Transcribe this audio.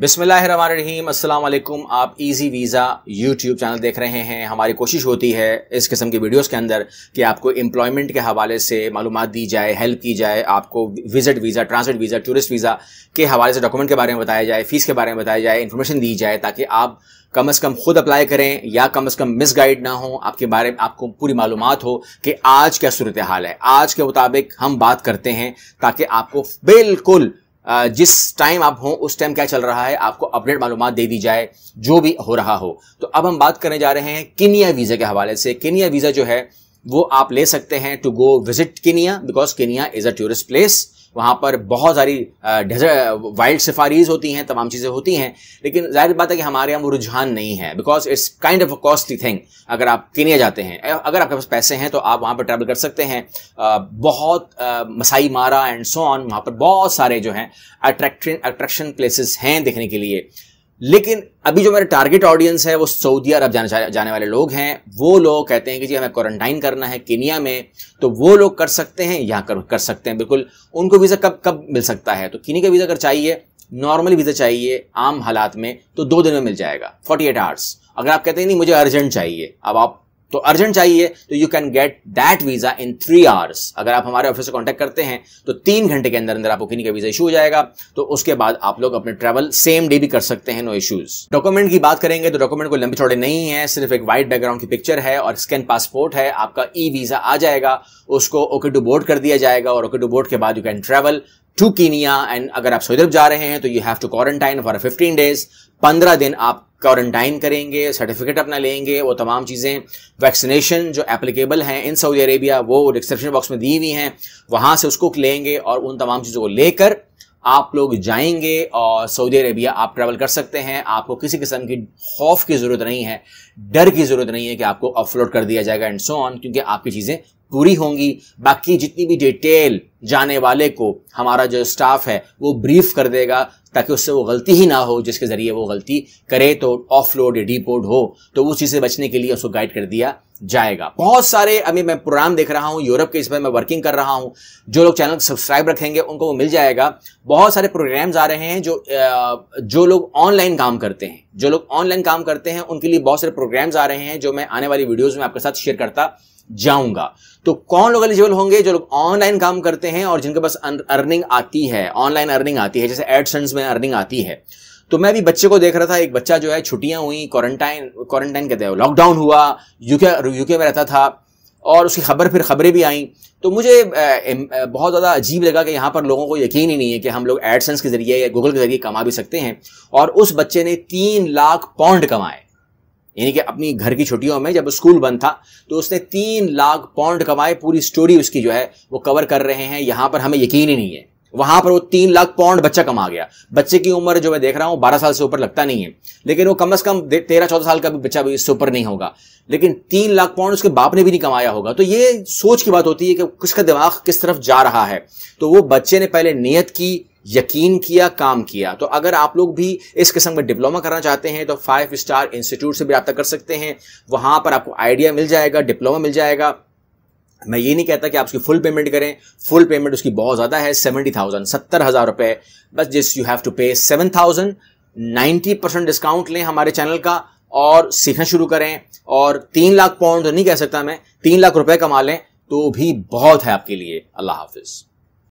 बिसमीम असलम आप easy visa YouTube channel देख रहे हैं हमारी कोशिश होती है इस किस्म की वीडियोस के अंदर कि आपको एम्प्लॉयमेंट के हवाले से मालूम दी जाए हेल्प की जाए आपको visit visa transit visa tourist visa के हवाले से डॉक्यूमेंट के बारे में बताया जाए फीस के बारे में बताया जाए इन्फॉर्मेशन दी जाए ताकि आप कम अज़ कम खुद अप्लाई करें या कम अज़ कम मिस गाइड ना हो आपके बारे में आपको पूरी मालूम हो कि आज क्या सूरत हाल है आज के मुताबिक हम बात करते हैं ताकि आपको बिल्कुल जिस टाइम आप हो उस टाइम क्या चल रहा है आपको अपडेट मालूम दे दी जाए जो भी हो रहा हो तो अब हम बात करने जा रहे हैं किनिया वीज़ा के हवाले से किनिया वीज़ा जो है वो आप ले सकते हैं to go visit Kenya because Kenya is a tourist place वहाँ पर बहुत सारी वाइल्ड सफारीज होती हैं तमाम चीज़ें होती हैं लेकिन जाहिर बात है कि हमारे यहाँ वो रुझान नहीं है because it's kind of a costly thing अगर आप केनिया जाते हैं अगर आपके पास पैसे हैं तो आप वहाँ पर ट्रैवल कर सकते हैं बहुत मसाई मारा एंड सो ऑन वहाँ पर बहुत सारे जो हैं अट्रैक्ट अट्रैक्शन प्लेसेस हैं देखने के लिए लेकिन अभी जो मेरा टारगेट ऑडियंस है वो सऊदी अरब जाने जाने वाले लोग हैं वो लोग कहते हैं कि जी हमें क्वारंटाइन करना है केनिया में तो वो लोग कर सकते हैं यहाँ कर, कर सकते हैं बिल्कुल उनको वीज़ा कब कब मिल सकता है तो किन्हीं का वीज़ा अगर चाहिए नॉर्मली वीज़ा चाहिए आम हालात में तो दो दिन में मिल जाएगा फोर्टी एट आवर्स अगर आप कहते हैं नहीं मुझे अर्जेंट चाहिए अब आप तो अर्जेंट चाहिए तो you can get that visa in three hours अगर आप हमारे ऑफिस से कॉन्टैक्ट करते हैं तो तीन घंटे के अंदर अंदर आपको किन्हीं का वीजा इशू हो जाएगा तो उसके बाद आप लोग अपने ट्रैवल सेम डे भी कर सकते हैं नो इश्यूज डॉक्यूमेंट की बात करेंगे तो डॉक्यूमेंट को लंबे चौड़े नहीं है सिर्फ एक व्हाइट बैकग्राउंड की पिक्चर है और स्कैन पासपोर्ट है आपका ई वीजा आ जाएगा उसको ओके टू बोर्ड कर दिया जाएगा और ओके टू बोर्ड के बाद you can travel to Kenya and अगर आप सऊदी अरब जा रहे हैं तो you have to quarantine for fifteen days पंद्रह दिन आप क्वारंटाइन करेंगे सर्टिफिकेट अपना लेंगे वो तमाम चीज़ें वैक्सीनेशन जो एप्लीकेबल हैं इन सऊदी अरेबिया वो डिस्क्रिप्शन बॉक्स में दी हुई हैं वहाँ से उसको लेंगे और उन तमाम चीज़ों को लेकर आप लोग जाएंगे और सऊदी अरेबिया आप ट्रैवल कर सकते हैं आपको किसी किस्म की खौफ की ज़रूरत नहीं है डर की ज़रूरत नहीं है कि आपको अपलोड कर दिया जाएगा एंड सो ऑन क्योंकि आपकी चीज़ें पूरी होंगी बाकी जितनी भी डिटेल जाने वाले को हमारा जो स्टाफ है वो ब्रीफ कर देगा ताकि उससे वो गलती ही ना हो जिसके ज़रिए वो गलती करे तो ऑफ लोड या डीपोड हो तो उस चीज़ से बचने के लिए उसको गाइड कर दिया जाएगा बहुत सारे अभी मैं प्रोग्राम देख रहा हूँ यूरोप के इस पर मैं वर्किंग कर रहा हूँ जो लोग चैनल सब्सक्राइब रखेंगे उनको वो मिल जाएगा बहुत सारे प्रोग्राम्स आ रहे हैं जो जो लोग ऑनलाइन काम करते हैं जो लोग ऑनलाइन काम करते हैं उनके लिए बहुत सारे प्रोग्राम्स आ रहे हैं जो मैं आने वाली वीडियोज़ में आपके साथ शेयर करता जाऊंगा तो कौन लोग एलिजिबल होंगे जो लोग ऑनलाइन काम करते हैं और जिनके पास अर्निंग आती है ऑनलाइन अर्निंग आती है जैसे एडसेंस में अर्निंग आती है तो मैं भी बच्चे को देख रहा था एक बच्चा जो है छुट्टियां हुई क्वारंटाइन क्वारंटाइन कहते हैं लॉकडाउन हुआ यूके यूके में रहता था और उसकी खबर फिर खबरें भी आई तो मुझे बहुत ज़्यादा अजीब लगा कि यहाँ पर लोगों को यकीन ही नहीं है कि हम लोग एडसेंस के ज़रिए या गूगल के ज़रिए कमा भी सकते हैं और उस बच्चे ने तीन लाख पाउंड कमाए यानी कि अपनी घर की छुट्टियों में जब स्कूल बंद था तो उसने तीन लाख पाउंड कमाए पूरी स्टोरी उसकी जो है वो कवर कर रहे हैं यहां पर हमें यकीन ही नहीं है वहां पर वो तीन लाख पाउंड बच्चा कमा गया बच्चे की उम्र जो मैं देख रहा हूँ बारह साल से ऊपर लगता नहीं है लेकिन वो कम अज कम तेरह चौदह साल का भी बच्चा भी इससे ऊपर नहीं होगा लेकिन तीन लाख पाउंड उसके बाप ने भी नहीं कमाया होगा तो ये सोच की बात होती है कि किसका दिमाग किस तरफ जा रहा है तो वो बच्चे ने पहले नीयत की यकीन किया काम किया तो अगर आप लोग भी इस किस्म का डिप्लोमा करना चाहते हैं तो फाइव स्टार इंस्टीट्यूट से भी रब्ता कर सकते हैं वहाँ पर आपको आइडिया मिल जाएगा डिप्लोमा मिल जाएगा मैं ये नहीं कहता कि आप उसकी फुल पेमेंट करें फुल पेमेंट उसकी बहुत ज़्यादा है सेवेंटी थाउजेंड सत्तर हज़ार रुपये बस जिस you have to pay seven thousand ninety percent discount लें हमारे चैनल का और सीखना शुरू करें और तीन लाख पाउंड तो नहीं कह सकता मैं तीन लाख रुपए कमा लें तो भी बहुत है आपके लिए अल्लाह हाफिज़